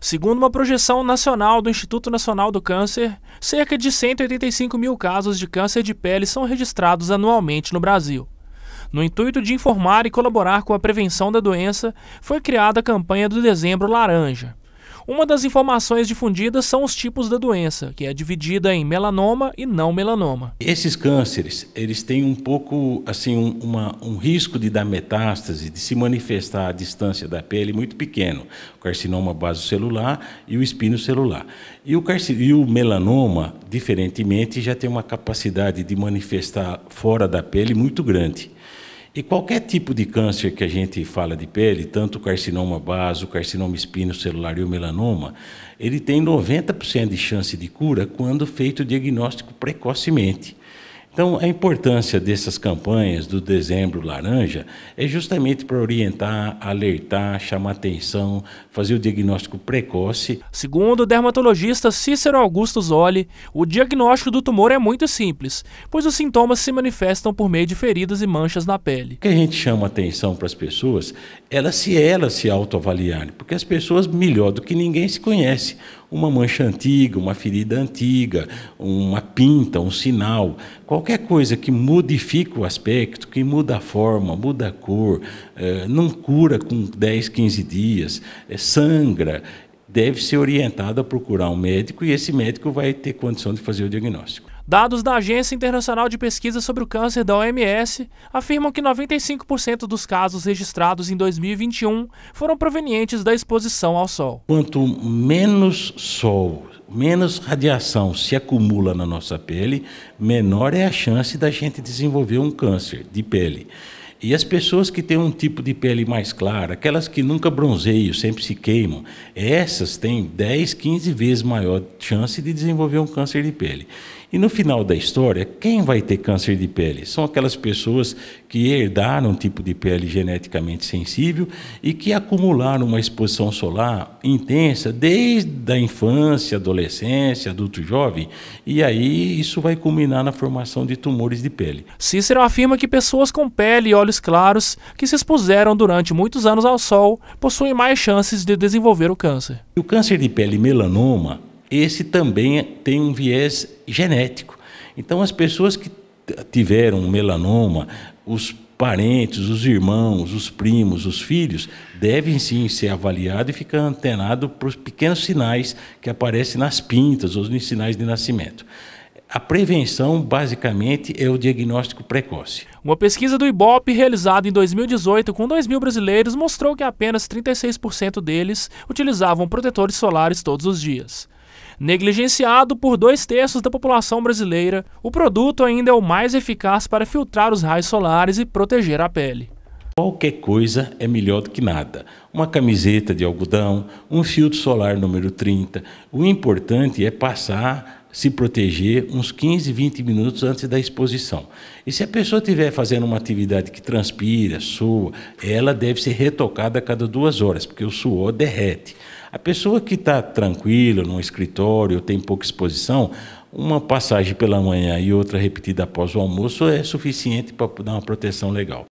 Segundo uma projeção nacional do Instituto Nacional do Câncer, cerca de 185 mil casos de câncer de pele são registrados anualmente no Brasil. No intuito de informar e colaborar com a prevenção da doença, foi criada a campanha do Dezembro Laranja. Uma das informações difundidas são os tipos da doença, que é dividida em melanoma e não melanoma. Esses cânceres, eles têm um pouco, assim, um, uma, um risco de dar metástase, de se manifestar à distância da pele muito pequeno. O carcinoma basocelular e o espino celular. E o, e o melanoma, diferentemente, já tem uma capacidade de manifestar fora da pele muito grande. E qualquer tipo de câncer que a gente fala de pele, tanto o carcinoma o carcinoma espino celular e o melanoma, ele tem 90% de chance de cura quando feito o diagnóstico precocemente. Então, a importância dessas campanhas do Dezembro Laranja é justamente para orientar, alertar, chamar atenção, fazer o diagnóstico precoce. Segundo o dermatologista Cícero Augusto Zoli, o diagnóstico do tumor é muito simples, pois os sintomas se manifestam por meio de feridas e manchas na pele. O que a gente chama atenção para as pessoas, elas se elas se autoavaliarem, porque as pessoas melhor do que ninguém se conhecem uma mancha antiga, uma ferida antiga, uma pinta, um sinal, qualquer coisa que modifica o aspecto, que muda a forma, muda a cor, eh, não cura com 10, 15 dias, eh, sangra, deve ser orientado a procurar um médico e esse médico vai ter condição de fazer o diagnóstico. Dados da Agência Internacional de Pesquisa sobre o Câncer da OMS afirmam que 95% dos casos registrados em 2021 foram provenientes da exposição ao sol. Quanto menos sol, menos radiação se acumula na nossa pele, menor é a chance da gente desenvolver um câncer de pele. E as pessoas que têm um tipo de pele mais clara, aquelas que nunca bronzeiam, sempre se queimam, essas têm 10, 15 vezes maior chance de desenvolver um câncer de pele. E no final da história, quem vai ter câncer de pele? São aquelas pessoas que herdaram um tipo de pele geneticamente sensível e que acumularam uma exposição solar intensa desde a infância, adolescência, adulto jovem, e aí isso vai culminar na formação de tumores de pele. Cícero afirma que pessoas com pele e olhos claros, que se expuseram durante muitos anos ao sol, possuem mais chances de desenvolver o câncer. O câncer de pele melanoma, esse também tem um viés genético. Então, as pessoas que tiveram melanoma, os parentes, os irmãos, os primos, os filhos, devem sim ser avaliados e ficar antenado para os pequenos sinais que aparecem nas pintas ou nos sinais de nascimento. A prevenção, basicamente, é o diagnóstico precoce. Uma pesquisa do IBOP realizada em 2018 com 2 mil brasileiros mostrou que apenas 36% deles utilizavam protetores solares todos os dias. Negligenciado por dois terços da população brasileira, o produto ainda é o mais eficaz para filtrar os raios solares e proteger a pele. Qualquer coisa é melhor do que nada. Uma camiseta de algodão, um filtro solar número 30. O importante é passar se proteger uns 15, 20 minutos antes da exposição. E se a pessoa estiver fazendo uma atividade que transpira, sua, ela deve ser retocada a cada duas horas, porque o suor derrete. A pessoa que está tranquila, no escritório, tem pouca exposição, uma passagem pela manhã e outra repetida após o almoço é suficiente para dar uma proteção legal.